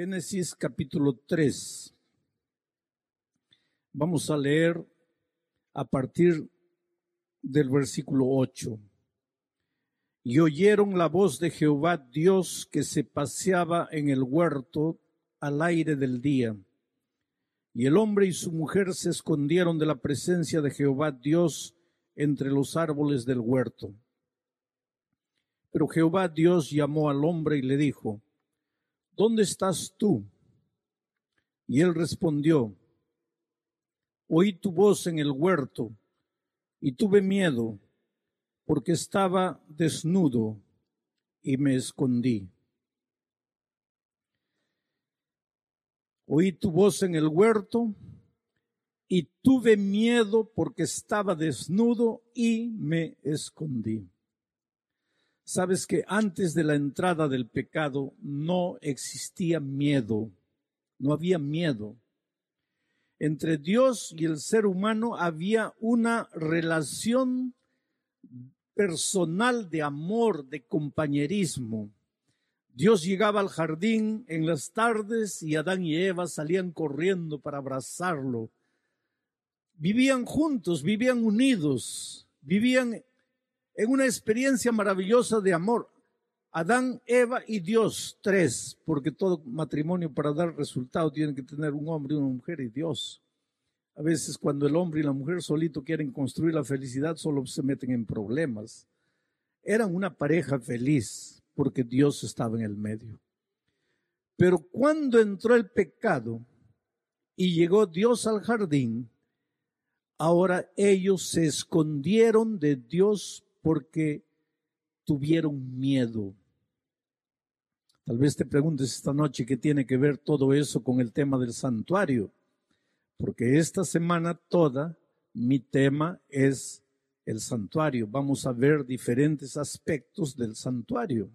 Génesis capítulo 3. Vamos a leer a partir del versículo 8. Y oyeron la voz de Jehová Dios que se paseaba en el huerto al aire del día. Y el hombre y su mujer se escondieron de la presencia de Jehová Dios entre los árboles del huerto. Pero Jehová Dios llamó al hombre y le dijo, ¿dónde estás tú? Y él respondió, oí tu voz en el huerto y tuve miedo porque estaba desnudo y me escondí. Oí tu voz en el huerto y tuve miedo porque estaba desnudo y me escondí. Sabes que antes de la entrada del pecado no existía miedo, no había miedo. Entre Dios y el ser humano había una relación personal de amor, de compañerismo. Dios llegaba al jardín en las tardes y Adán y Eva salían corriendo para abrazarlo. Vivían juntos, vivían unidos, vivían en una experiencia maravillosa de amor. Adán, Eva y Dios, tres, porque todo matrimonio para dar resultado tiene que tener un hombre, una mujer y Dios. A veces cuando el hombre y la mujer solito quieren construir la felicidad, solo se meten en problemas. Eran una pareja feliz porque Dios estaba en el medio. Pero cuando entró el pecado y llegó Dios al jardín, ahora ellos se escondieron de Dios porque tuvieron miedo. Tal vez te preguntes esta noche qué tiene que ver todo eso con el tema del santuario, porque esta semana toda mi tema es el santuario. Vamos a ver diferentes aspectos del santuario.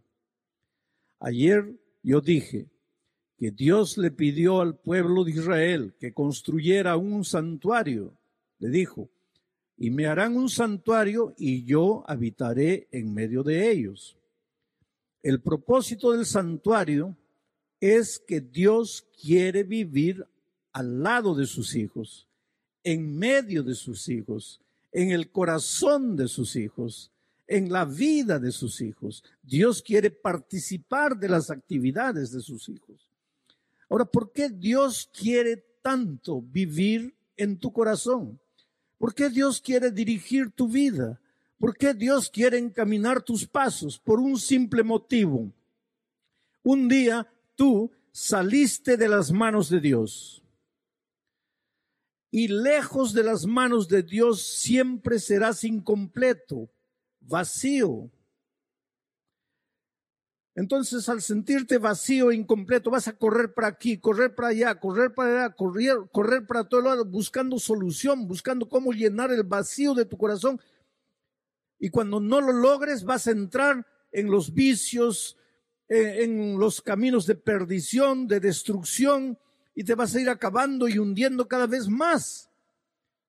Ayer yo dije que Dios le pidió al pueblo de Israel que construyera un santuario. Le dijo, y me harán un santuario y yo habitaré en medio de ellos. El propósito del santuario es que Dios quiere vivir al lado de sus hijos, en medio de sus hijos, en el corazón de sus hijos, en la vida de sus hijos. Dios quiere participar de las actividades de sus hijos. Ahora, ¿por qué Dios quiere tanto vivir en tu corazón? ¿Por qué Dios quiere dirigir tu vida? ¿Por qué Dios quiere encaminar tus pasos? Por un simple motivo. Un día tú saliste de las manos de Dios. Y lejos de las manos de Dios siempre serás incompleto, vacío, entonces, al sentirte vacío, incompleto, vas a correr para aquí, correr para allá, correr para allá, correr, correr para todo el lado, buscando solución, buscando cómo llenar el vacío de tu corazón. Y cuando no lo logres, vas a entrar en los vicios, eh, en los caminos de perdición, de destrucción, y te vas a ir acabando y hundiendo cada vez más.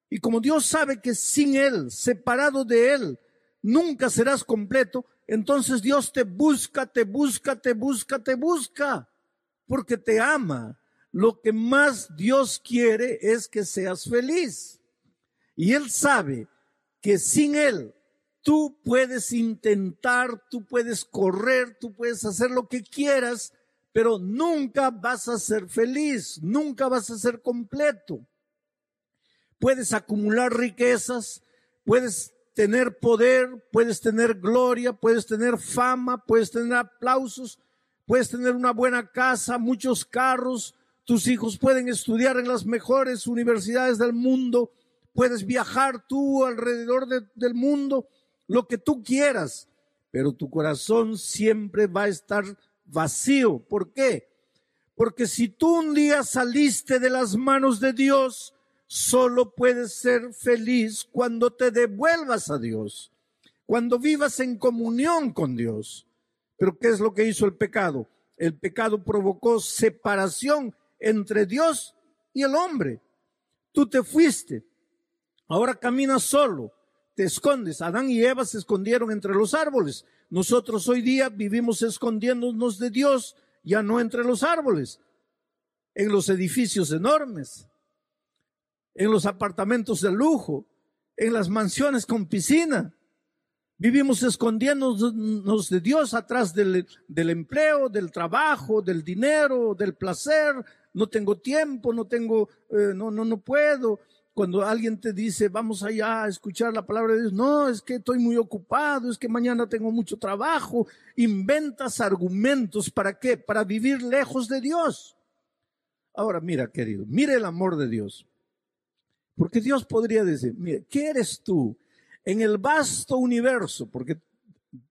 Y como Dios sabe que sin Él, separado de Él, nunca serás completo, entonces Dios te busca, te busca, te busca, te busca, porque te ama. Lo que más Dios quiere es que seas feliz. Y Él sabe que sin Él tú puedes intentar, tú puedes correr, tú puedes hacer lo que quieras, pero nunca vas a ser feliz, nunca vas a ser completo. Puedes acumular riquezas, puedes tener poder, puedes tener gloria, puedes tener fama, puedes tener aplausos, puedes tener una buena casa, muchos carros, tus hijos pueden estudiar en las mejores universidades del mundo, puedes viajar tú alrededor del mundo, lo que tú quieras, pero tu corazón siempre va a estar vacío. ¿Por qué? Porque si tú un día saliste de las manos de Dios, Solo puedes ser feliz cuando te devuelvas a Dios, cuando vivas en comunión con Dios. Pero ¿qué es lo que hizo el pecado? El pecado provocó separación entre Dios y el hombre. Tú te fuiste, ahora caminas solo, te escondes. Adán y Eva se escondieron entre los árboles. Nosotros hoy día vivimos escondiéndonos de Dios, ya no entre los árboles, en los edificios enormes, en los apartamentos de lujo, en las mansiones con piscina. Vivimos escondiéndonos de Dios atrás del, empleo, del trabajo, del dinero, del placer. No tengo tiempo, no tengo, eh, no, no, no puedo. Cuando alguien te dice, vamos allá a escuchar la palabra de Dios, no, es que estoy muy ocupado, es que mañana tengo mucho trabajo. Inventas argumentos para qué? Para vivir lejos de Dios. Ahora, mira, querido, mire el amor de Dios. Porque Dios podría decir, mire, ¿qué eres tú? En el vasto universo, porque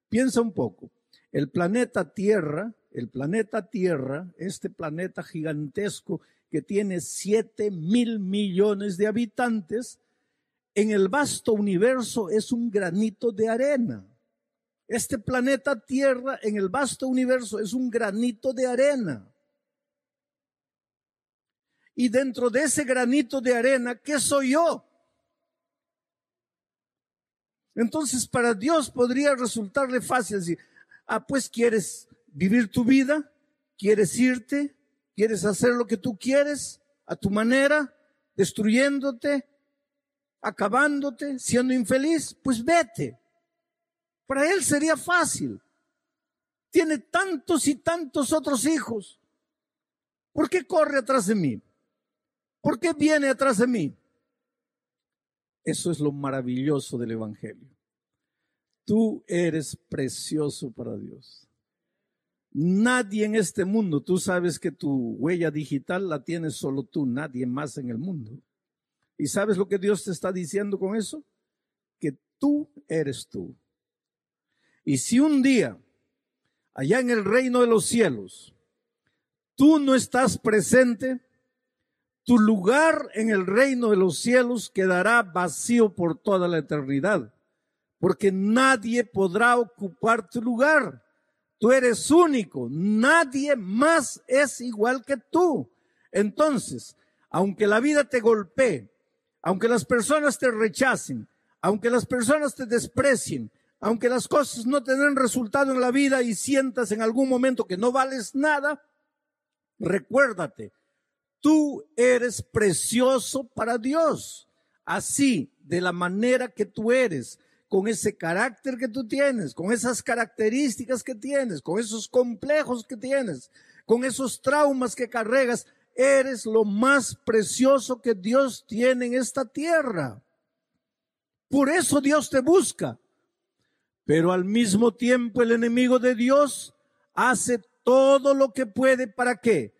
piensa un poco, el planeta Tierra, el planeta Tierra, este planeta gigantesco que tiene 7 mil millones de habitantes, en el vasto universo es un granito de arena. Este planeta Tierra en el vasto universo es un granito de arena y dentro de ese granito de arena, ¿qué soy yo? Entonces, para Dios podría resultarle fácil decir, ah, pues quieres vivir tu vida, quieres irte, quieres hacer lo que tú quieres a tu manera, destruyéndote, acabándote, siendo infeliz, pues vete. Para él sería fácil. Tiene tantos y tantos otros hijos. ¿Por qué corre atrás de mí? ¿Por qué viene atrás de mí? Eso es lo maravilloso del Evangelio. Tú eres precioso para Dios. Nadie en este mundo, tú sabes que tu huella digital la tienes solo tú, nadie más en el mundo. ¿Y sabes lo que Dios te está diciendo con eso? Que tú eres tú. Y si un día, allá en el reino de los cielos, tú no estás presente, tu lugar en el reino de los cielos quedará vacío por toda la eternidad, porque nadie podrá ocupar tu lugar. Tú eres único, nadie más es igual que tú. Entonces, aunque la vida te golpee, aunque las personas te rechacen, aunque las personas te desprecien, aunque las cosas no te den resultado en la vida y sientas en algún momento que no vales nada, recuérdate Tú eres precioso para Dios, así, de la manera que tú eres, con ese carácter que tú tienes, con esas características que tienes, con esos complejos que tienes, con esos traumas que carregas, eres lo más precioso que Dios tiene en esta tierra. Por eso Dios te busca. Pero al mismo tiempo el enemigo de Dios hace todo lo que puede para que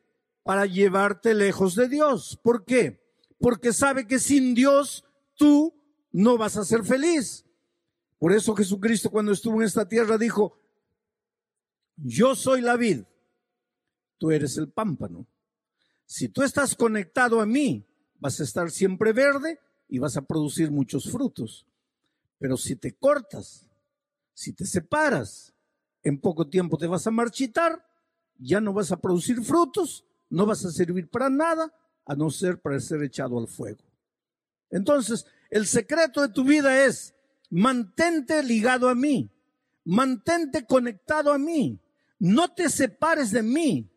para llevarte lejos de Dios. ¿Por qué? Porque sabe que sin Dios tú no vas a ser feliz. Por eso Jesucristo cuando estuvo en esta tierra dijo, yo soy la vid, tú eres el pámpano. Si tú estás conectado a mí, vas a estar siempre verde y vas a producir muchos frutos. Pero si te cortas, si te separas, en poco tiempo te vas a marchitar, ya no vas a producir frutos no vas a servir para nada a no ser para ser echado al fuego. Entonces, el secreto de tu vida es mantente ligado a mí, mantente conectado a mí, no te separes de mí,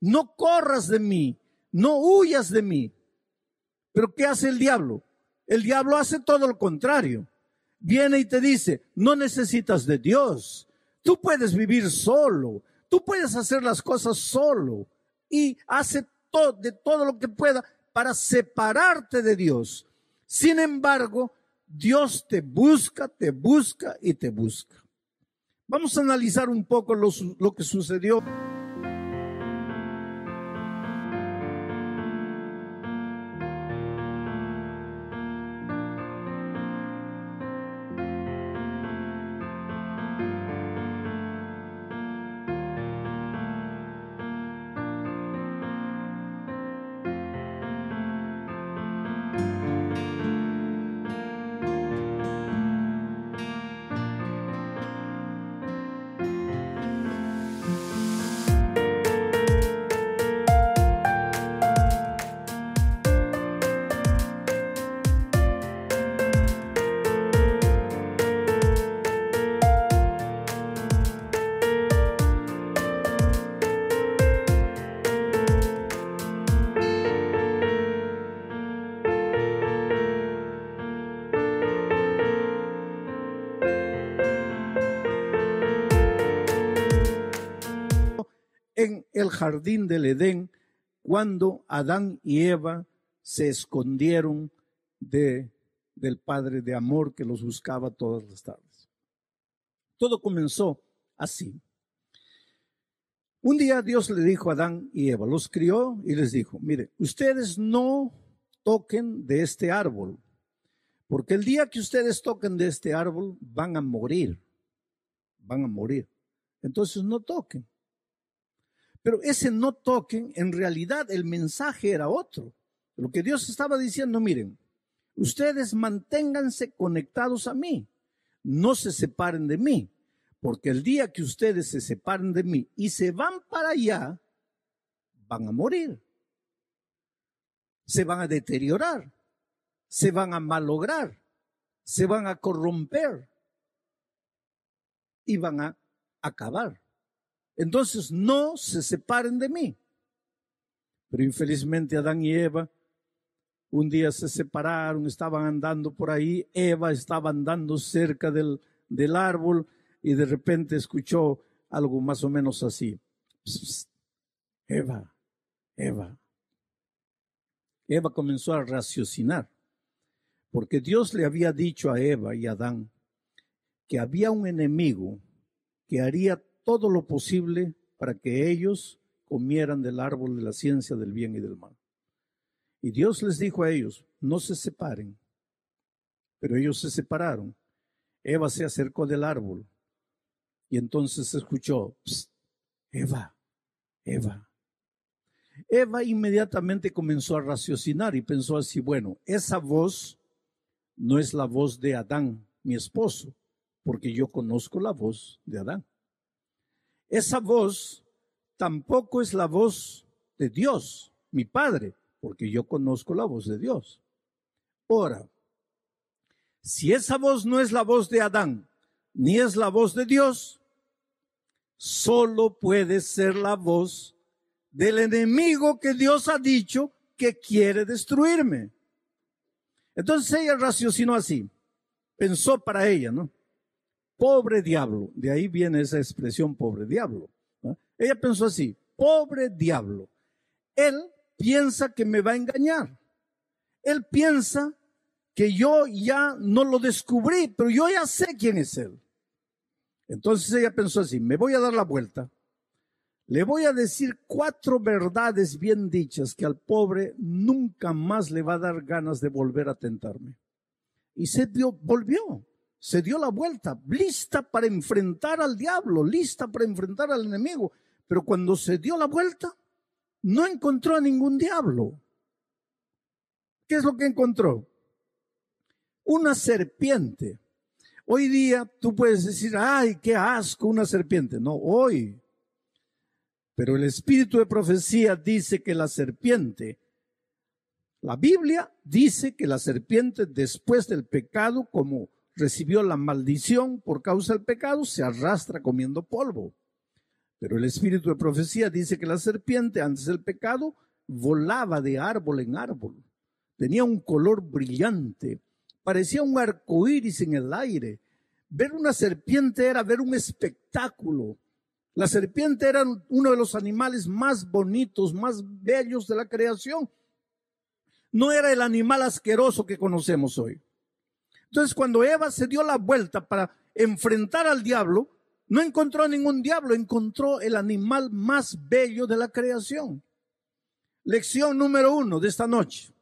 no corras de mí, no huyas de mí. Pero ¿qué hace el diablo? El diablo hace todo lo contrario. Viene y te dice, no necesitas de Dios, tú puedes vivir solo, tú puedes hacer las cosas solo y hace todo, de todo lo que pueda para separarte de Dios. Sin embargo, Dios te busca, te busca y te busca. Vamos a analizar un poco lo, lo que sucedió. jardín del Edén cuando Adán y Eva se escondieron de, del Padre de Amor que los buscaba todas las tardes. Todo comenzó así. Un día Dios le dijo a Adán y Eva, los crió y les dijo, mire, ustedes no toquen de este árbol, porque el día que ustedes toquen de este árbol van a morir, van a morir. Entonces no toquen. Pero ese no toquen, en realidad el mensaje era otro. Lo que Dios estaba diciendo, miren, ustedes manténganse conectados a mí, no se separen de mí, porque el día que ustedes se separen de mí y se van para allá, van a morir, se van a deteriorar, se van a malograr, se van a corromper y van a acabar. Entonces no se separen de mí. Pero infelizmente Adán y Eva un día se separaron, estaban andando por ahí, Eva estaba andando cerca del, del árbol y de repente escuchó algo más o menos así. Eva, Eva. Eva comenzó a raciocinar, porque Dios le había dicho a Eva y Adán que había un enemigo que haría todo lo posible para que ellos comieran del árbol de la ciencia del bien y del mal. Y Dios les dijo a ellos, no se separen. Pero ellos se separaron. Eva se acercó del árbol y entonces escuchó, Eva, Eva. Eva inmediatamente comenzó a raciocinar y pensó así, bueno, esa voz no es la voz de Adán, mi esposo, porque yo conozco la voz de Adán. Esa voz tampoco es la voz de Dios, mi Padre, porque yo conozco la voz de Dios. Ahora, si esa voz no es la voz de Adán, ni es la voz de Dios, solo puede ser la voz del enemigo que Dios ha dicho que quiere destruirme. Entonces ella raciocinó así, pensó para ella, ¿no? pobre diablo. De ahí viene esa expresión, pobre diablo. Ella pensó así, pobre diablo. Él piensa que me va a engañar. Él piensa que yo ya no lo descubrí, pero yo ya sé quién es él. Entonces ella pensó así, me voy a dar la vuelta. Le voy a decir cuatro verdades bien dichas que al pobre nunca más le va a dar ganas de volver a tentarme. Y se volvió se dio la vuelta, lista para enfrentar al diablo, lista para enfrentar al enemigo. Pero cuando se dio la vuelta, no encontró a ningún diablo. ¿Qué es lo que encontró? Una serpiente. Hoy día tú puedes decir, ay, qué asco una serpiente. No, hoy. Pero el espíritu de profecía dice que la serpiente la Biblia dice que la serpiente después del pecado, como recibió la maldición por causa del pecado, se arrastra comiendo polvo. Pero el espíritu de profecía dice que la serpiente antes del pecado volaba de árbol en árbol. Tenía un color brillante, parecía un arco iris en el aire. Ver una serpiente era ver un espectáculo. La serpiente era uno de los animales más bonitos, más bellos de la creación. No era el animal asqueroso que conocemos hoy. Entonces cuando Eva se dio la vuelta para enfrentar al diablo, no encontró ningún diablo, encontró el animal más bello de la creación. Lección número uno de esta noche.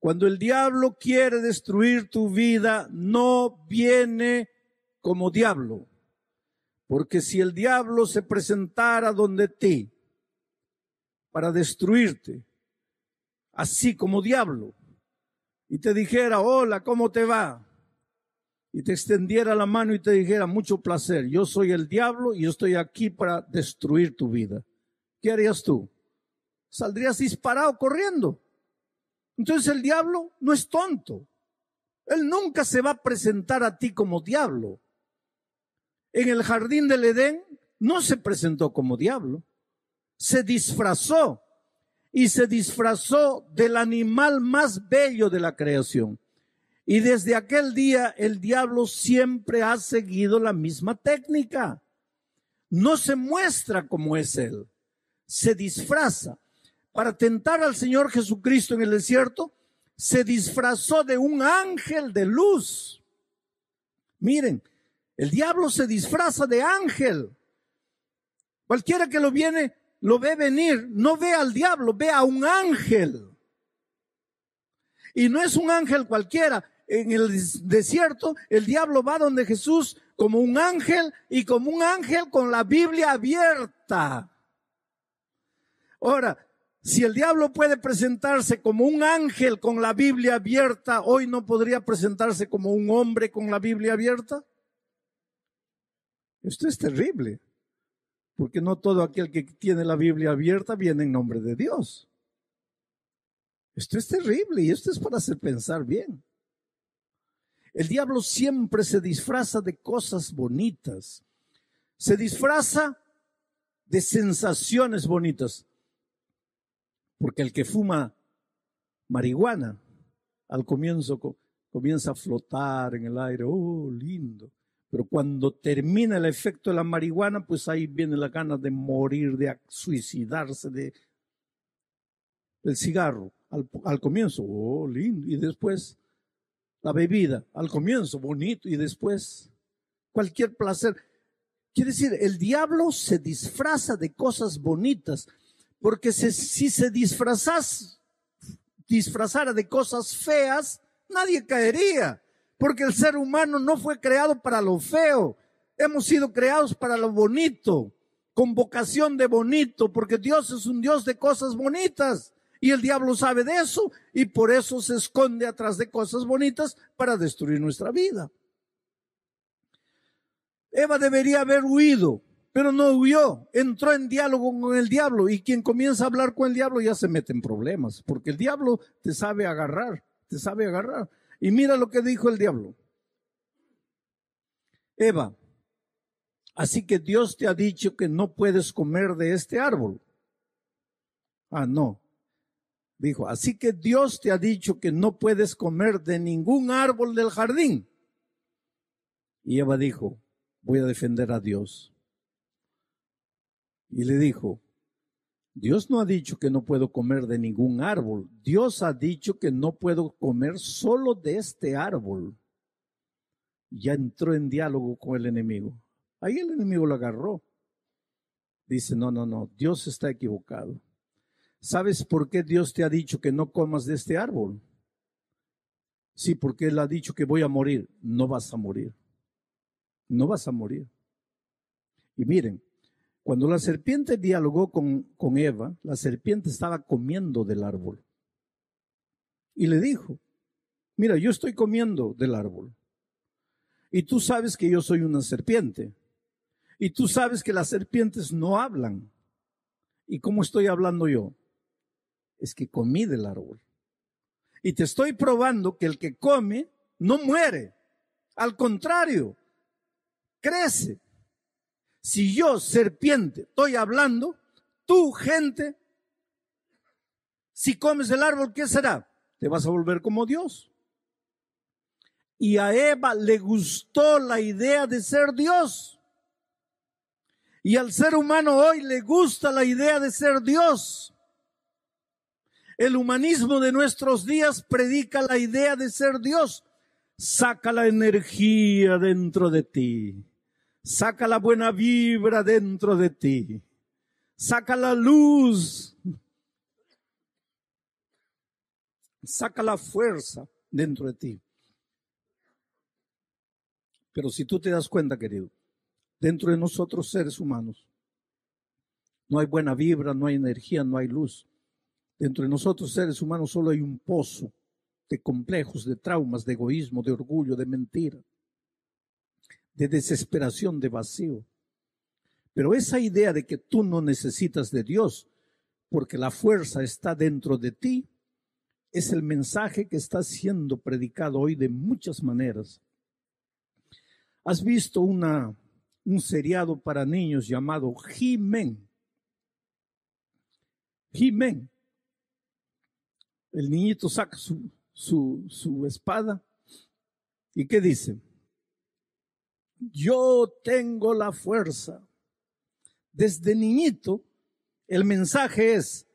Cuando el diablo quiere destruir tu vida, no viene como diablo. Porque si el diablo se presentara donde ti para destruirte, así como diablo, y te dijera, hola, ¿cómo te va? Y te extendiera la mano y te dijera, mucho placer, yo soy el diablo y yo estoy aquí para destruir tu vida. ¿Qué harías tú? Saldrías disparado corriendo. Entonces el diablo no es tonto. Él nunca se va a presentar a ti como diablo. En el jardín del Edén no se presentó como diablo. Se disfrazó y se disfrazó del animal más bello de la creación. Y desde aquel día el diablo siempre ha seguido la misma técnica. No se muestra como es él, se disfraza. Para tentar al Señor Jesucristo en el desierto, se disfrazó de un ángel de luz. Miren, el diablo se disfraza de ángel. Cualquiera que lo viene lo ve venir, no ve al diablo, ve a un ángel. Y no es un ángel cualquiera. En el desierto, el diablo va donde Jesús como un ángel y como un ángel con la Biblia abierta. Ahora, si el diablo puede presentarse como un ángel con la Biblia abierta, hoy no podría presentarse como un hombre con la Biblia abierta. Esto es terrible porque no todo aquel que tiene la Biblia abierta viene en nombre de Dios. Esto es terrible y esto es para hacer pensar bien. El diablo siempre se disfraza de cosas bonitas. Se disfraza de sensaciones bonitas. Porque el que fuma marihuana al comienzo comienza a flotar en el aire. Oh, lindo. Pero cuando termina el efecto de la marihuana, pues ahí viene la gana de morir, de suicidarse, de el cigarro al, comienzo, oh, lindo, y después la bebida, al comienzo, bonito, y después cualquier placer. Quiere decir, el diablo se disfraza de cosas bonitas, porque si se disfrazas, disfrazara de cosas feas, nadie caería porque el ser humano no fue creado para lo feo, hemos sido creados para lo bonito, con vocación de bonito, porque Dios es un Dios de cosas bonitas. Y el diablo sabe de eso y por eso se esconde atrás de cosas bonitas para destruir nuestra vida. Eva debería haber huido, pero no huyó, entró en diálogo con el diablo y quien comienza a hablar con el diablo ya se mete en problemas, porque el diablo te sabe agarrar, te sabe agarrar. Y mira lo que dijo el diablo. Eva, así que Dios te ha dicho que no puedes comer de este árbol. Ah, no. Dijo, así que Dios te ha dicho que no puedes comer de ningún árbol del jardín. Y Eva dijo, voy a defender a Dios. Y le dijo, Dios no ha dicho que no puedo comer de ningún árbol. Dios ha dicho que no puedo comer solo de este árbol. Ya entró en diálogo con el enemigo. Ahí el enemigo lo agarró. Dice, no, no, no, Dios está equivocado. ¿Sabes por qué Dios te ha dicho que no comas de este árbol? Sí, porque Él ha dicho que voy a morir. No vas a morir. No vas a morir. Y miren, cuando la serpiente dialogó con, con Eva, la serpiente estaba comiendo del árbol. Y le dijo, mira, yo estoy comiendo del árbol. Y tú sabes que yo soy una serpiente. Y tú sabes que las serpientes no hablan. ¿Y cómo estoy hablando yo? Es que comí del árbol. Y te estoy probando que el que come no muere. Al contrario, crece si yo, serpiente, estoy hablando, tú, gente, si comes el árbol, ¿qué será? Te vas a volver como Dios. Y a Eva le gustó la idea de ser Dios. Y al ser humano hoy le gusta la idea de ser Dios. El humanismo de nuestros días predica la idea de ser Dios. Saca la energía dentro de ti. Saca la buena vibra dentro de ti. Saca la luz. Saca la fuerza dentro de ti. Pero si tú te das cuenta, querido, dentro de nosotros seres humanos, no hay buena vibra, no hay energía, no hay luz. Dentro de nosotros seres humanos solo hay un pozo de complejos, de traumas, de egoísmo, de orgullo, de mentira de desesperación, de vacío. Pero esa idea de que tú no necesitas de Dios, porque la fuerza está dentro de ti, es el mensaje que está siendo predicado hoy de muchas maneras. ¿Has visto una, un seriado para niños llamado Jimen Jimen El niñito saca su, su, su espada. ¿Y qué dice? yo tengo la fuerza. Desde niñito, el mensaje es,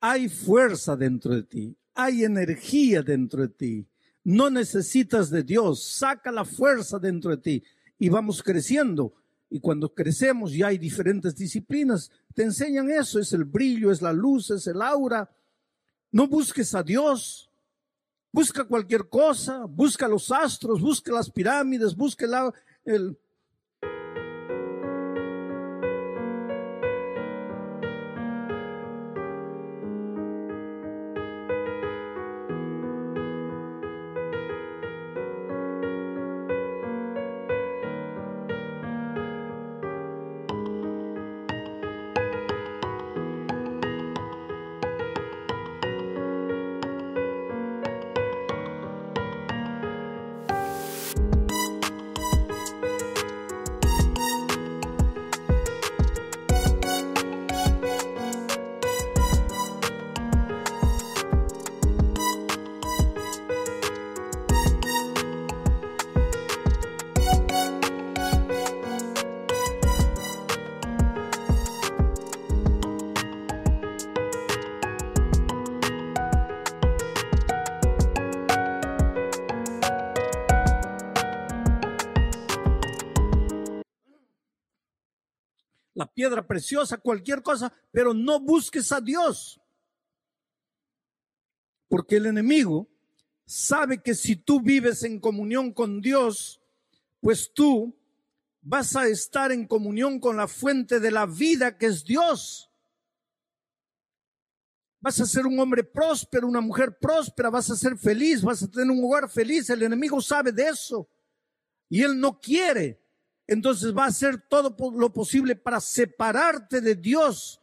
hay fuerza dentro de ti, hay energía dentro de ti, no necesitas de Dios, saca la fuerza dentro de ti y vamos creciendo. Y cuando crecemos ya hay diferentes disciplinas, te enseñan eso, es el brillo, es la luz, es el aura. No busques a Dios, busca cualquier cosa, busca los astros, busca las pirámides, busca el, el piedra preciosa, cualquier cosa, pero no busques a Dios. Porque el enemigo sabe que si tú vives en comunión con Dios, pues tú vas a estar en comunión con la fuente de la vida que es Dios. Vas a ser un hombre próspero, una mujer próspera, vas a ser feliz, vas a tener un hogar feliz. El enemigo sabe de eso. Y él no quiere entonces va a hacer todo lo posible para separarte de Dios.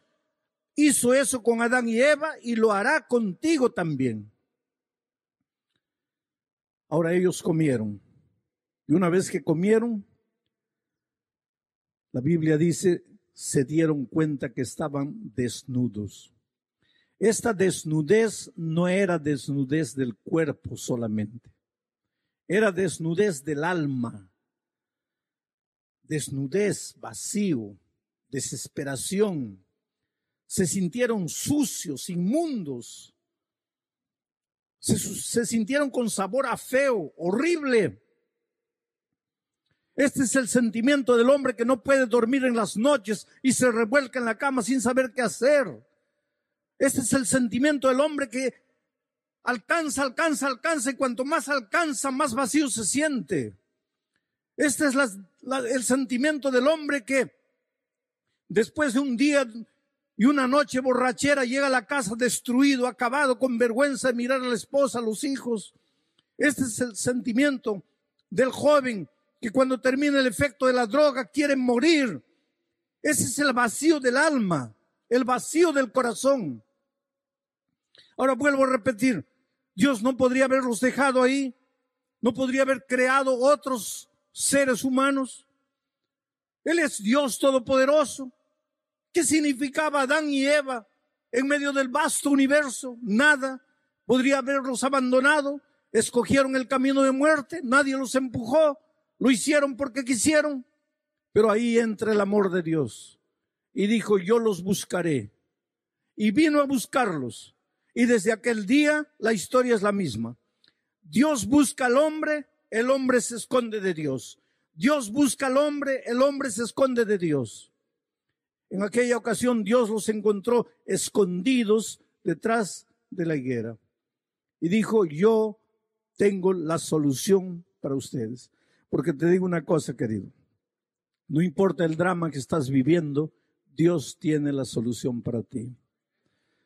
Hizo eso con Adán y Eva y lo hará contigo también. Ahora ellos comieron. Y una vez que comieron, la Biblia dice, se dieron cuenta que estaban desnudos. Esta desnudez no era desnudez del cuerpo solamente, era desnudez del alma desnudez, vacío, desesperación. Se sintieron sucios, inmundos. Se, sintieron con sabor a feo, horrible. Este es el sentimiento del hombre que no puede dormir en las noches y se revuelca en la cama sin saber qué hacer. Este es el sentimiento del hombre que alcanza, alcanza, alcanza y cuanto más alcanza, más vacío se siente. Esta es la el sentimiento del hombre que después de un día y una noche borrachera llega a la casa destruido, acabado, con vergüenza de mirar a la esposa, a los hijos. Este es el sentimiento del joven que cuando termina el efecto de la droga quiere morir. Ese es el vacío del alma, el vacío del corazón. Ahora vuelvo a repetir, Dios no podría haberlos dejado ahí, no podría haber creado otros seres humanos. Él es Dios todopoderoso. ¿Qué significaba Adán y Eva en medio del vasto universo? Nada. Podría haberlos abandonado. Escogieron el camino de muerte. Nadie los empujó. Lo hicieron porque quisieron. Pero ahí entra el amor de Dios. Y dijo, yo los buscaré. Y vino a buscarlos. Y desde aquel día la historia es la misma. Dios busca al hombre el hombre se esconde de Dios. Dios busca al hombre, el hombre se esconde de Dios. En aquella ocasión Dios los encontró escondidos detrás de la higuera y dijo, yo tengo la solución para ustedes. Porque te digo una cosa, querido, no importa el drama que estás viviendo, Dios tiene la solución para ti.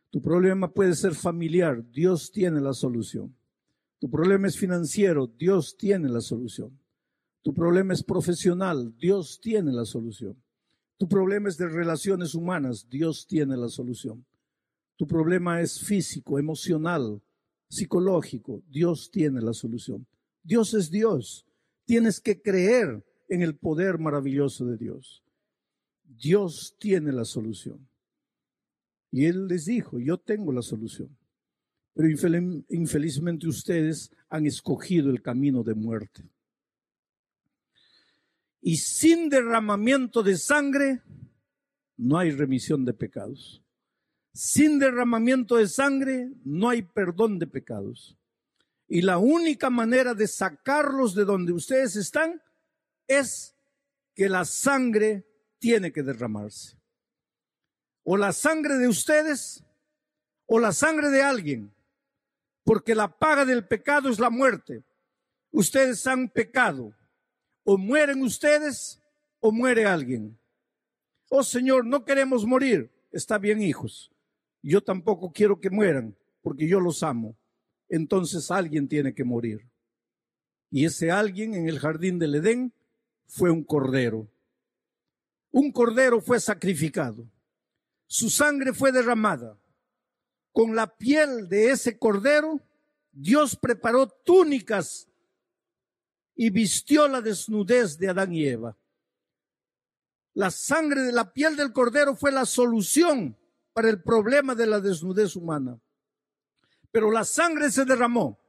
Tu problema puede ser familiar, Dios tiene la solución. Tu problema es financiero, Dios tiene la solución. Tu problema es profesional, Dios tiene la solución. Tu problema es de relaciones humanas, Dios tiene la solución. Tu problema es físico, emocional, psicológico, Dios tiene la solución. Dios es Dios. Tienes que creer en el poder maravilloso de Dios. Dios tiene la solución. Y Él les dijo, yo tengo la solución. Pero infelizmente ustedes han escogido el camino de muerte. Y sin derramamiento de sangre no hay remisión de pecados. Sin derramamiento de sangre no hay perdón de pecados. Y la única manera de sacarlos de donde ustedes están es que la sangre tiene que derramarse. O la sangre de ustedes o la sangre de alguien porque la paga del pecado es la muerte. Ustedes han pecado. O mueren ustedes o muere alguien. Oh Señor, no queremos morir. Está bien, hijos. Yo tampoco quiero que mueran, porque yo los amo. Entonces alguien tiene que morir. Y ese alguien en el jardín del Edén fue un cordero. Un cordero fue sacrificado. Su sangre fue derramada con la piel de ese cordero, Dios preparó túnicas y vistió la desnudez de Adán y Eva. La sangre de la piel del cordero fue la solución para el problema de la desnudez humana. Pero la sangre se derramó.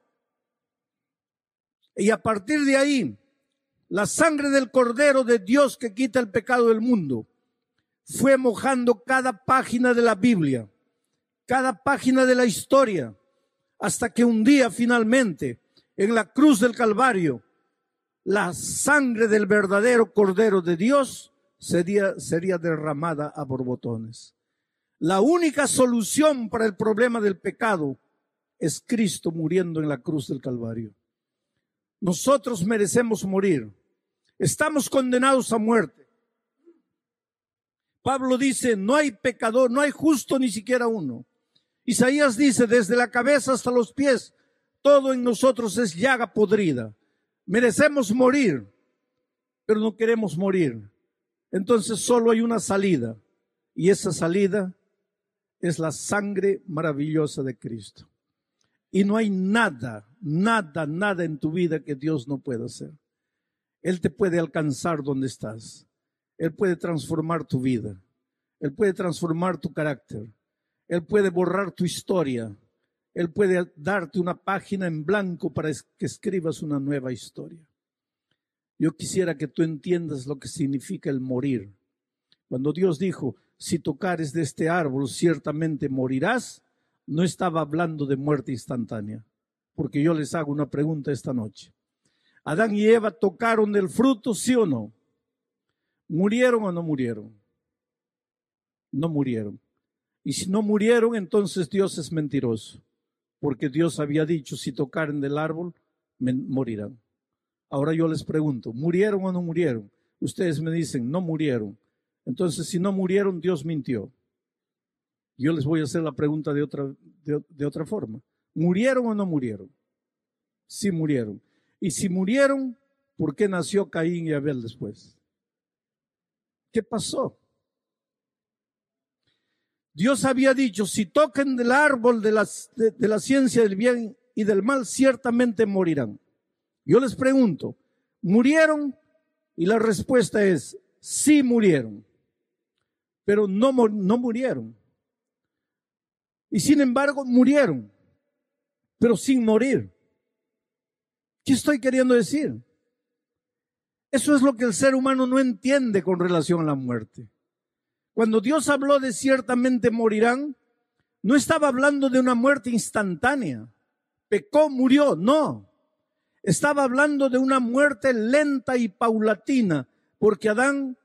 Y a partir de ahí, la sangre del cordero de Dios que quita el pecado del mundo fue mojando cada página de la Biblia cada página de la historia, hasta que un día finalmente, en la cruz del Calvario, la sangre del verdadero Cordero de Dios sería, sería derramada a borbotones. La única solución para el problema del pecado es Cristo muriendo en la cruz del Calvario. Nosotros merecemos morir. Estamos condenados a muerte. Pablo dice, no hay pecador, no hay justo ni siquiera uno. Isaías dice, desde la cabeza hasta los pies, todo en nosotros es llaga podrida. Merecemos morir, pero no queremos morir. Entonces solo hay una salida, y esa salida es la sangre maravillosa de Cristo. Y no hay nada, nada, nada en tu vida que Dios no pueda hacer. Él te puede alcanzar donde estás. Él puede transformar tu vida. Él puede transformar tu carácter. Él puede borrar tu historia. Él puede darte una página en blanco para que escribas una nueva historia. Yo quisiera que tú entiendas lo que significa el morir. Cuando Dios dijo, si tocares de este árbol, ciertamente morirás, no estaba hablando de muerte instantánea, porque yo les hago una pregunta esta noche. ¿Adán y Eva tocaron del fruto, sí o no? ¿Murieron o no murieron? No murieron. Y si no murieron, entonces Dios es mentiroso, porque Dios había dicho, si tocaran del árbol, morirán. Ahora yo les pregunto, ¿murieron o no murieron? Ustedes me dicen, no murieron. Entonces, si no murieron, Dios mintió. Yo les voy a hacer la pregunta de otra, de, otra forma. ¿Murieron o no murieron? Sí murieron. Y si murieron, ¿por qué nació Caín y Abel después? ¿Qué pasó? Dios había dicho, si toquen del árbol de, las, la ciencia del bien y del mal, ciertamente morirán. Yo les pregunto, ¿murieron? Y la respuesta es, sí murieron, pero no, no murieron. Y sin embargo, murieron, pero sin morir. ¿Qué estoy queriendo decir? Eso es lo que el ser humano no entiende con relación a la muerte. Cuando Dios habló de ciertamente morirán, no estaba hablando de una muerte instantánea. Pecó, murió, no. Estaba hablando de una muerte lenta y paulatina, porque Adán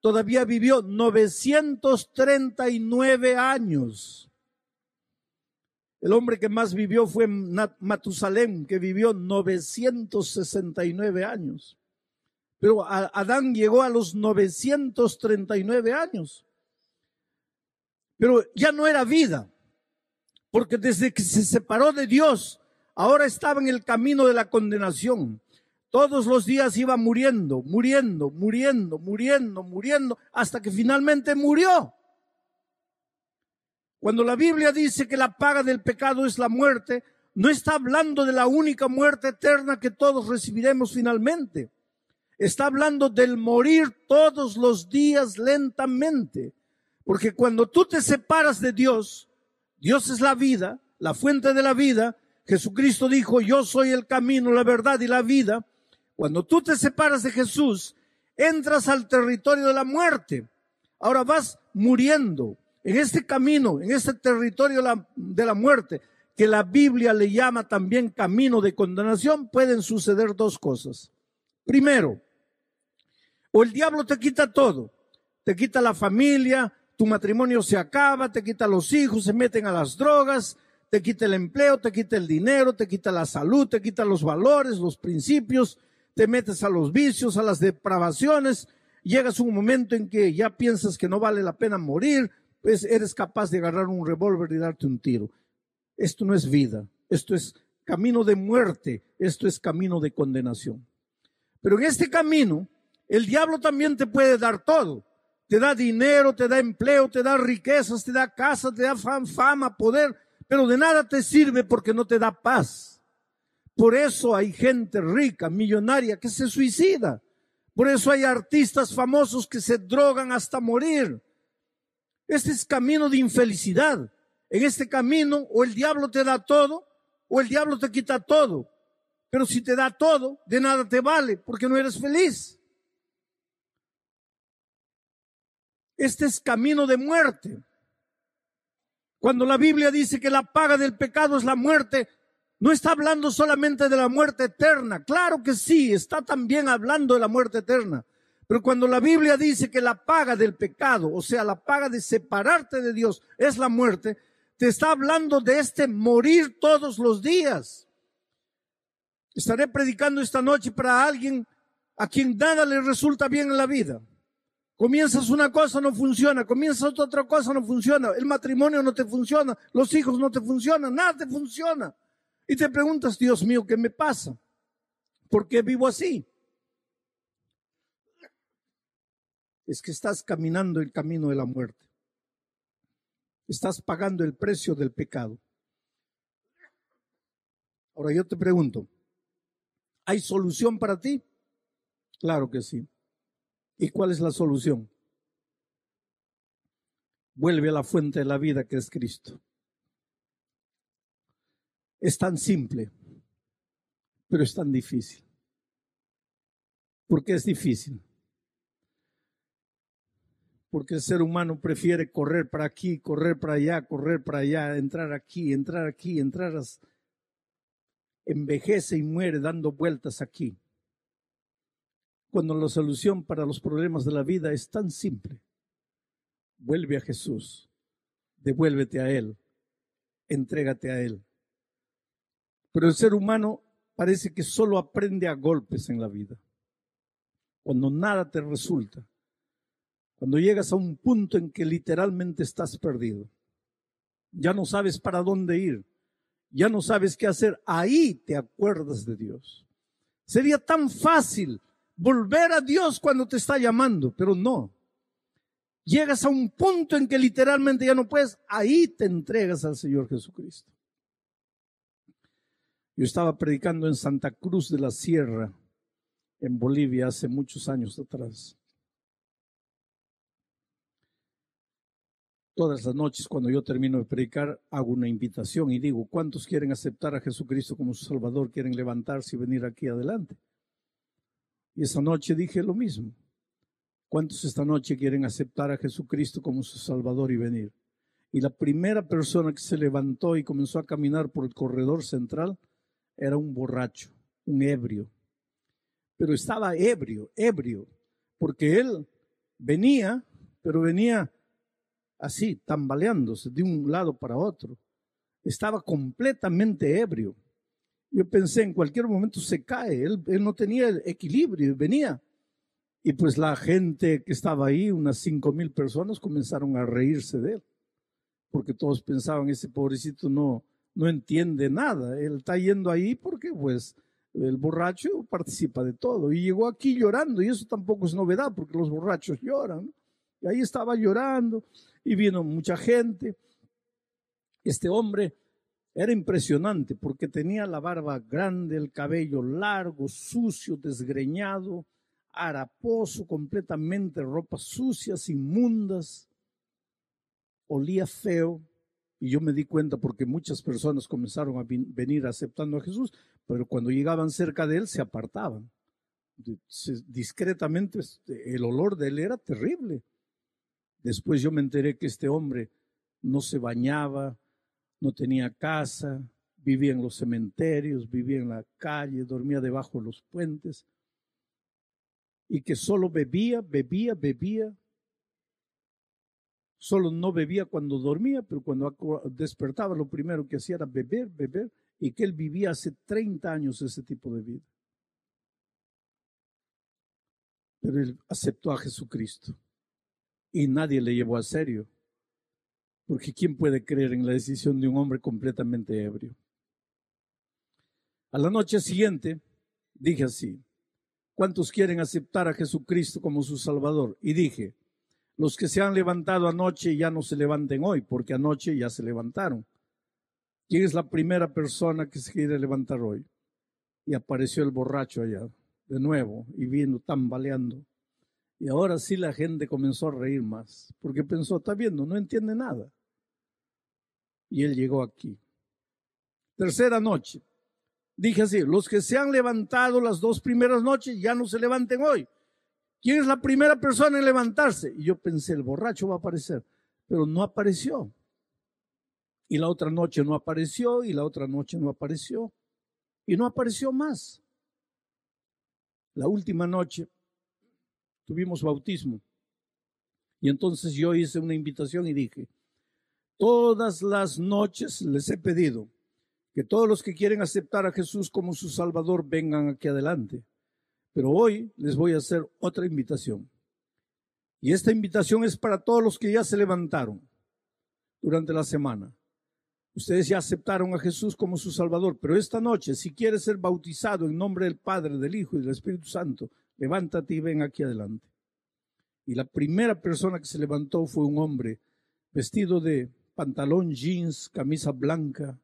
todavía vivió 939 años. El hombre que más vivió fue Matusalén, que vivió 969 años. Pero Adán llegó a los 939 años pero ya no era vida, porque desde que se separó de Dios, ahora estaba en el camino de la condenación. Todos los días iba muriendo, muriendo, muriendo, muriendo, muriendo, hasta que finalmente murió. Cuando la Biblia dice que la paga del pecado es la muerte, no está hablando de la única muerte eterna que todos recibiremos finalmente. Está hablando del morir todos los días lentamente. Porque cuando tú te separas de Dios, Dios es la vida, la fuente de la vida. Jesucristo dijo, yo soy el camino, la verdad y la vida. Cuando tú te separas de Jesús, entras al territorio de la muerte. Ahora vas muriendo en este camino, en este territorio de la muerte, que la Biblia le llama también camino de condenación, pueden suceder dos cosas. Primero, o el diablo te quita todo, te quita la familia, tu matrimonio se acaba, te quita los hijos, se meten a las drogas, te quita el empleo, te quita el dinero, te quita la salud, te quita los valores, los principios, te metes a los vicios, a las depravaciones, llegas a un momento en que ya piensas que no vale la pena morir, pues eres capaz de agarrar un revólver y darte un tiro. Esto no es vida, esto es camino de muerte, esto es camino de condenación. Pero en este camino, el diablo también te puede dar todo te da dinero, te da empleo, te da riquezas, te da casa, te da fama, poder, pero de nada te sirve porque no te da paz. Por eso hay gente rica, millonaria, que se suicida. Por eso hay artistas famosos que se drogan hasta morir. Este es camino de infelicidad. En este camino o el diablo te da todo o el diablo te quita todo. Pero si te da todo, de nada te vale porque no eres feliz. este es camino de muerte. Cuando la Biblia dice que la paga del pecado es la muerte, no está hablando solamente de la muerte eterna. Claro que sí, está también hablando de la muerte eterna. Pero cuando la Biblia dice que la paga del pecado, o sea, la paga de separarte de Dios es la muerte, te está hablando de este morir todos los días. Estaré predicando esta noche para alguien a quien nada le resulta bien en la vida. Comienzas una cosa, no funciona. Comienzas otra cosa, no funciona. El matrimonio no te funciona. Los hijos no te funcionan. Nada te funciona. Y te preguntas, Dios mío, ¿qué me pasa? ¿Por qué vivo así? Es que estás caminando el camino de la muerte. Estás pagando el precio del pecado. Ahora yo te pregunto, ¿hay solución para ti? Claro que sí. ¿Y cuál es la solución? Vuelve a la fuente de la vida que es Cristo. Es tan simple, pero es tan difícil. ¿Por qué es difícil? Porque el ser humano prefiere correr para aquí, correr para allá, correr para allá, entrar aquí, entrar aquí, entrar. A... Envejece y muere dando vueltas aquí cuando la solución para los problemas de la vida es tan simple. Vuelve a Jesús, devuélvete a Él, entrégate a Él. Pero el ser humano parece que solo aprende a golpes en la vida, cuando nada te resulta, cuando llegas a un punto en que literalmente estás perdido, ya no sabes para dónde ir, ya no sabes qué hacer, ahí te acuerdas de Dios. Sería tan fácil volver a Dios cuando te está llamando, pero no. Llegas a un punto en que literalmente ya no puedes, ahí te entregas al Señor Jesucristo. Yo estaba predicando en Santa Cruz de la Sierra, en Bolivia, hace muchos años atrás. Todas las noches cuando yo termino de predicar hago una invitación y digo, ¿cuántos quieren aceptar a Jesucristo como su Salvador? ¿Quieren levantarse y venir aquí adelante? Y esta noche dije lo mismo. ¿Cuántos esta noche quieren aceptar a Jesucristo como su Salvador y venir? Y la primera persona que se levantó y comenzó a caminar por el corredor central era un borracho, un ebrio. Pero estaba ebrio, ebrio, porque él venía, pero venía así, tambaleándose de un lado para otro. Estaba completamente ebrio. Yo pensé, en cualquier momento se cae, él, no tenía el equilibrio, venía. Y pues la gente que estaba ahí, unas cinco mil personas, comenzaron a reírse de él, porque todos pensaban, ese pobrecito no, no entiende nada, él está yendo ahí porque pues el borracho participa de todo. Y llegó aquí llorando, y eso tampoco es novedad, porque los borrachos lloran. Y ahí estaba llorando, y vino mucha gente. Este hombre era impresionante porque tenía la barba grande, el cabello largo, sucio, desgreñado, haraposo, completamente ropa sucia, inmundas. Olía feo y yo me di cuenta porque muchas personas comenzaron a venir aceptando a Jesús, pero cuando llegaban cerca de él se apartaban. Discretamente este, el olor de él era terrible. Después yo me enteré que este hombre no se bañaba, no tenía casa, vivía en los cementerios, vivía en la calle, dormía debajo de los puentes, y que solo bebía, bebía, bebía. Solo no bebía cuando dormía, pero cuando despertaba lo primero que hacía era beber, beber, y que él vivía hace 30 años ese tipo de vida. Pero él aceptó a Jesucristo y nadie le llevó a serio. Porque ¿quién puede creer en la decisión de un hombre completamente ebrio? A la noche siguiente dije así, ¿cuántos quieren aceptar a Jesucristo como su Salvador? Y dije, los que se han levantado anoche ya no se levanten hoy, porque anoche ya se levantaron. ¿Quién es la primera persona que se quiere levantar hoy? Y apareció el borracho allá, de nuevo, y vino tambaleando. Y ahora sí la gente comenzó a reír más, porque pensó, está viendo, no entiende nada y él llegó aquí. Tercera noche. Dije así, los que se han levantado las dos primeras noches ya no se levanten hoy. ¿Quién es la primera persona en levantarse? Y yo pensé, el borracho va a aparecer, pero no apareció. Y la otra noche no apareció, y la otra noche no apareció, y no apareció más. La última noche tuvimos bautismo. Y entonces yo hice una invitación y dije, Todas las noches les he pedido que todos los que quieren aceptar a Jesús como su Salvador vengan aquí adelante. Pero hoy les voy a hacer otra invitación. Y esta invitación es para todos los que ya se levantaron durante la semana. Ustedes ya aceptaron a Jesús como su Salvador, pero esta noche, si quieres ser bautizado en nombre del Padre, del Hijo y del Espíritu Santo, levántate y ven aquí adelante. Y la primera persona que se levantó fue un hombre vestido de pantalón jeans, camisa blanca,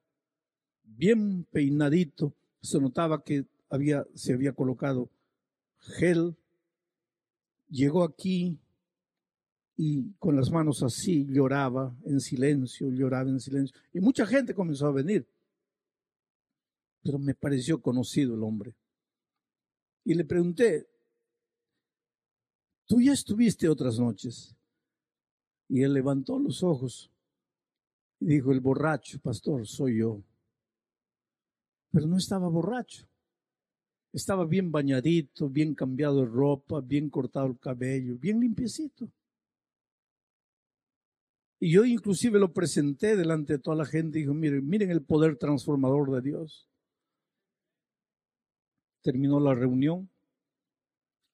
bien peinadito. Se notaba que había, se había colocado gel. Llegó aquí y con las manos así lloraba en silencio, lloraba en silencio. Y mucha gente comenzó a venir. Pero me pareció conocido el hombre. Y le pregunté, tú ya estuviste otras noches. Y él levantó los ojos y dijo, el borracho, pastor, soy yo. Pero no estaba borracho. Estaba bien bañadito, bien cambiado de ropa, bien cortado el cabello, bien limpiecito. Y yo inclusive lo presenté delante de toda la gente y dijo, miren, miren el poder transformador de Dios. Terminó la reunión,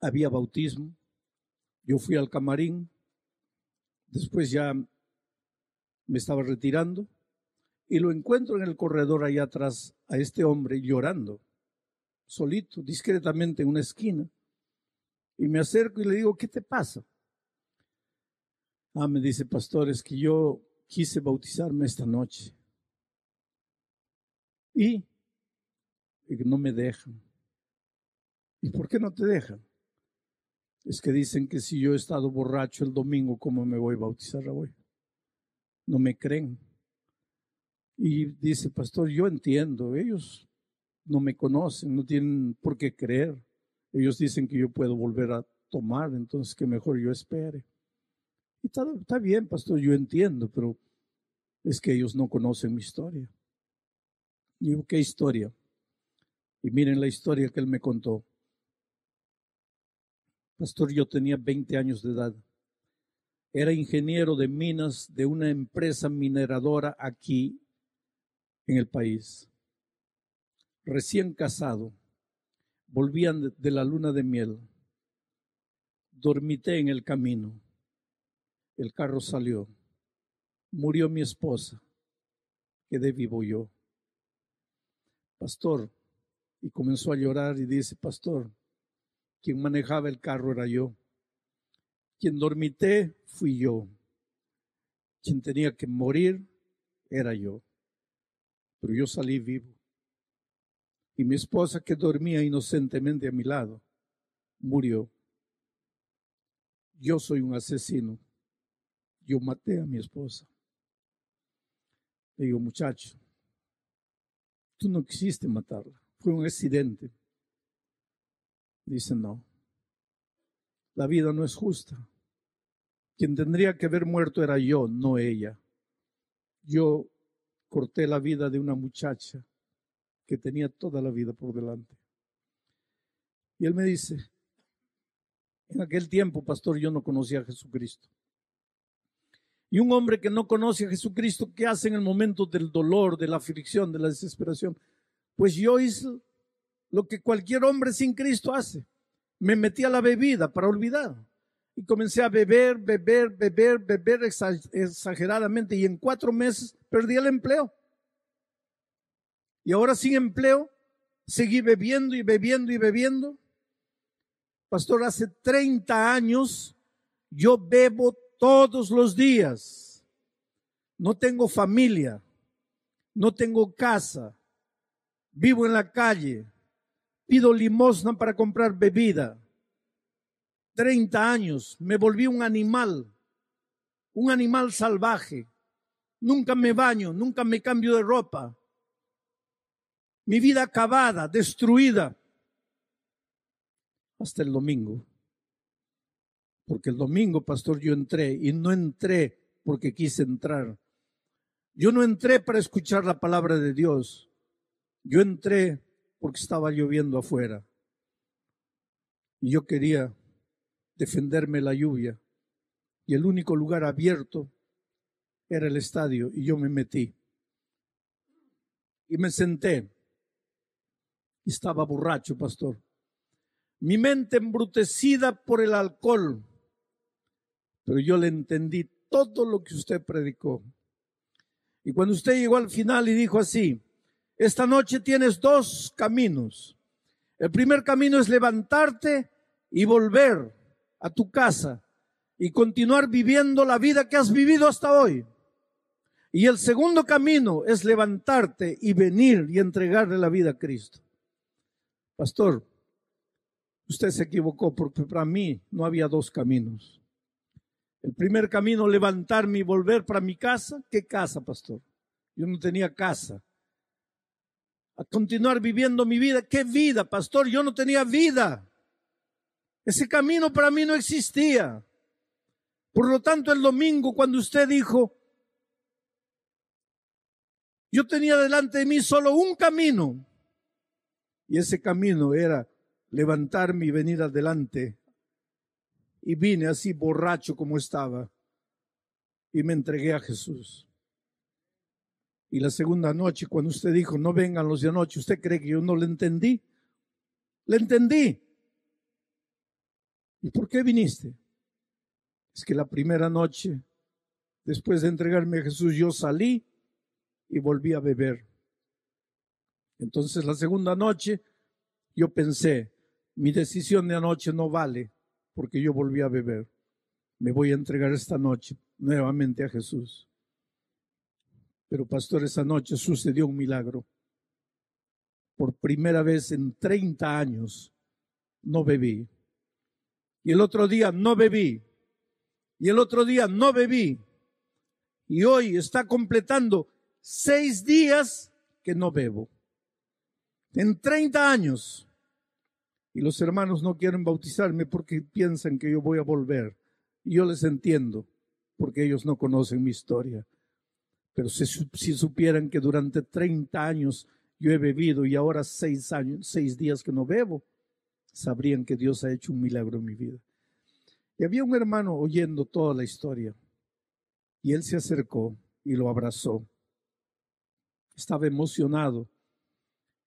había bautismo, yo fui al camarín, después ya me estaba retirando y lo encuentro en el corredor allá atrás a este hombre llorando, solito, discretamente en una esquina. Y me acerco y le digo, ¿qué te pasa? Ah, me dice, pastor, es que yo quise bautizarme esta noche. Y, no me dejan. ¿Y por qué no te dejan? Es que dicen que si yo he estado borracho el domingo, ¿cómo me voy a bautizar hoy? no me creen. Y dice, pastor, yo entiendo, ellos no me conocen, no tienen por qué creer. Ellos dicen que yo puedo volver a tomar, entonces que mejor yo espere. Y está, bien, pastor, yo entiendo, pero es que ellos no conocen mi historia. Y ¿qué historia? Y miren la historia que él me contó. Pastor, yo tenía 20 años de edad era ingeniero de minas de una empresa mineradora aquí en el país. Recién casado, volvían de la luna de miel. Dormité en el camino. El carro salió. Murió mi esposa. Quedé vivo yo. Pastor, y comenzó a llorar y dice, pastor, quien manejaba el carro era yo. Quien dormité fui yo. Quien tenía que morir era yo. Pero yo salí vivo. Y mi esposa que dormía inocentemente a mi lado, murió. Yo soy un asesino. Yo maté a mi esposa. Le digo, muchacho, tú no quisiste matarla. Fue un accidente. Dice, no. La vida no es justa. Quien tendría que haber muerto era yo, no ella. Yo corté la vida de una muchacha que tenía toda la vida por delante. Y él me dice, en aquel tiempo, pastor, yo no conocía a Jesucristo. Y un hombre que no conoce a Jesucristo, ¿qué hace en el momento del dolor, de la aflicción, de la desesperación? Pues yo hice lo que cualquier hombre sin Cristo hace me metí a la bebida para olvidar. Y comencé a beber, beber, beber, beber exageradamente. Y en cuatro meses perdí el empleo. Y ahora sin empleo, seguí bebiendo y bebiendo y bebiendo. Pastor, hace 30 años yo bebo todos los días. No tengo familia, no tengo casa, vivo en la calle, pido limosna para comprar bebida. Treinta años, me volví un animal, un animal salvaje. Nunca me baño, nunca me cambio de ropa. Mi vida acabada, destruida. Hasta el domingo. Porque el domingo, pastor, yo entré y no entré porque quise entrar. Yo no entré para escuchar la palabra de Dios. Yo entré porque estaba lloviendo afuera. Y yo quería defenderme la lluvia. Y el único lugar abierto era el estadio y yo me metí. Y me senté. Y estaba borracho, pastor. Mi mente embrutecida por el alcohol. Pero yo le entendí todo lo que usted predicó. Y cuando usted llegó al final y dijo así, esta noche tienes dos caminos. El primer camino es levantarte y volver a tu casa y continuar viviendo la vida que has vivido hasta hoy. Y el segundo camino es levantarte y venir y entregarle la vida a Cristo. Pastor, usted se equivocó porque para mí no había dos caminos. El primer camino, levantarme y volver para mi casa. ¿Qué casa, pastor? Yo no tenía casa a continuar viviendo mi vida. ¿Qué vida, pastor? Yo no tenía vida. Ese camino para mí no existía. Por lo tanto, el domingo, cuando usted dijo, yo tenía delante de mí solo un camino, y ese camino era levantarme y venir adelante. Y vine así borracho como estaba, y me entregué a Jesús. Y la segunda noche, cuando usted dijo, no vengan los de anoche, ¿usted cree que yo no le entendí? Le entendí. ¿Y por qué viniste? Es que la primera noche, después de entregarme a Jesús, yo salí y volví a beber. Entonces la segunda noche, yo pensé, mi decisión de anoche no vale porque yo volví a beber. Me voy a entregar esta noche nuevamente a Jesús. Pero pastor, esa noche sucedió un milagro. Por primera vez en 30 años no bebí. Y el otro día no bebí. Y el otro día no bebí. Y hoy está completando seis días que no bebo. En 30 años. Y los hermanos no quieren bautizarme porque piensan que yo voy a volver. Y yo les entiendo porque ellos no conocen mi historia. Pero si, supieran que durante 30 años yo he bebido y ahora seis, años, seis días que no bebo, sabrían que Dios ha hecho un milagro en mi vida. Y había un hermano oyendo toda la historia. Y él se acercó y lo abrazó. Estaba emocionado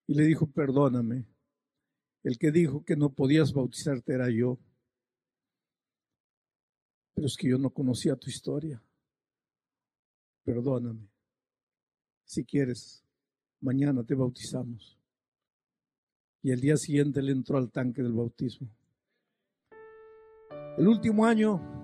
y le dijo, perdóname. El que dijo que no podías bautizarte era yo. Pero es que yo no conocía tu historia perdóname. Si quieres, mañana te bautizamos. Y el día siguiente le entró al tanque del bautismo. El último año